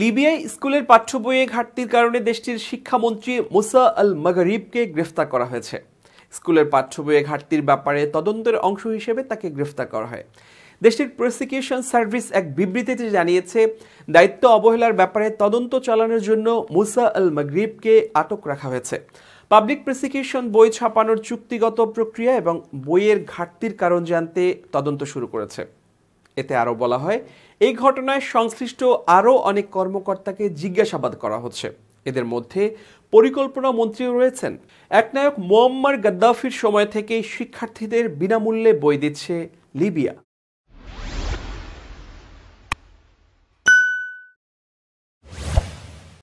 লিবিয়ায় স্কুলের পাঠ্য বইয়ে ঘাটতির কারণে দেশটির শিক্ষামন্ত্রী মুসা আল মাগরিবকে গ্রেফতার করা হয়েছে স্কুলের পাঠ্য বইয়ে ঘাটতির ব্যাপারে তদন্তের অংশ হিসেবে তাকে গ্রেফতার করা হয় দেশটির প্রসিকিউশন সার্ভিস এক বিবৃতিতে জানিয়েছে দায়িত্ব অবহেলার ব্যাপারে তদন্ত চালানোর জন্য মুসা আল মাগরিবকে আটক রাখা হয়েছে পাবলিক প্রসিকিউশন বই ছাপানোর চুক্তিগত প্রক্রিয়া এবং বইয়ের ঘাটতির কারণ জানতে তদন্ত শুরু করেছে এতে আরও বলা হয় এই ঘটনায় সংশ্লিষ্ট আরও অনেক কর্মকর্তাকে জিজ্ঞাসাবাদ করা হচ্ছে এদের মধ্যে পরিকল্পনা মন্ত্রীও রয়েছেন একনায়ক মোয়াম্মার গাদ্দাফির সময় থেকে শিক্ষার্থীদের বিনামূল্যে বই দিচ্ছে লিবিয়া